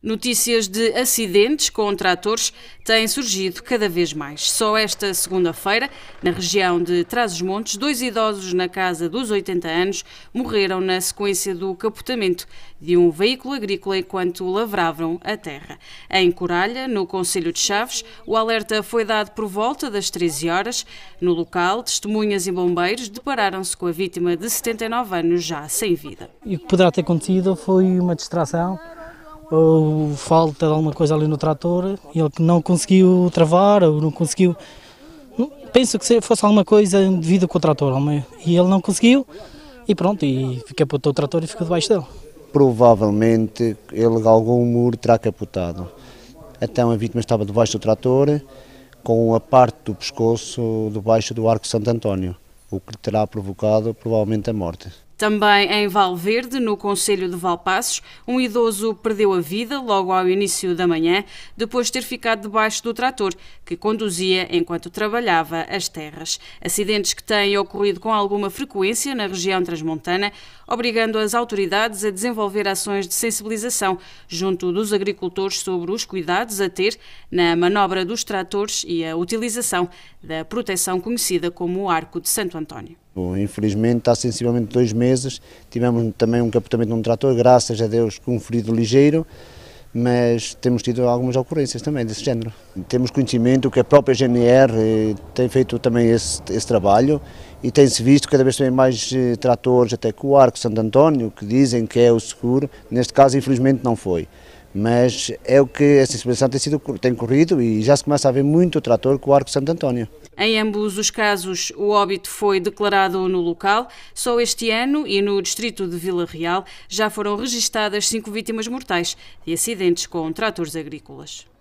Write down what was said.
Notícias de acidentes com tratores têm surgido cada vez mais. Só esta segunda-feira, na região de Trás-os-Montes, dois idosos na casa dos 80 anos morreram na sequência do capotamento de um veículo agrícola enquanto lavravam a terra. Em Coralha, no Conselho de Chaves, o alerta foi dado por volta das 13 horas. No local, testemunhas e bombeiros depararam-se com a vítima de 79 anos já sem vida. E o que poderá ter acontecido foi uma distração ou falta de alguma coisa ali no trator, ele que não conseguiu travar ou não conseguiu. Penso que fosse alguma coisa devido com o trator, e ele não conseguiu, e pronto, e capotou o trator e ficou debaixo dele. Provavelmente ele galgou um muro terá capotado. Então a vítima estava debaixo do trator, com a parte do pescoço debaixo do arco Santo António, o que terá provocado provavelmente a morte. Também em Valverde, no Conselho de Valpaços, um idoso perdeu a vida logo ao início da manhã, depois de ter ficado debaixo do trator que conduzia enquanto trabalhava as terras. Acidentes que têm ocorrido com alguma frequência na região transmontana, obrigando as autoridades a desenvolver ações de sensibilização junto dos agricultores sobre os cuidados a ter na manobra dos tratores e a utilização da proteção conhecida como o Arco de Santo António. Tipo, infelizmente, há sensivelmente dois meses, tivemos também um capotamento num trator, graças a Deus, com um ferido ligeiro, mas temos tido algumas ocorrências também desse género. Temos conhecimento que a própria GNR eh, tem feito também esse, esse trabalho e tem-se visto cada vez também mais eh, tratores, até com o Arco Santo António, que dizem que é o seguro, neste caso, infelizmente, não foi mas é o que a sensibilização tem, sido, tem corrido e já se começa a ver muito o trator com o Arco Santo António. Em ambos os casos, o óbito foi declarado no local. Só este ano e no distrito de Vila Real já foram registadas cinco vítimas mortais de acidentes com tratores agrícolas.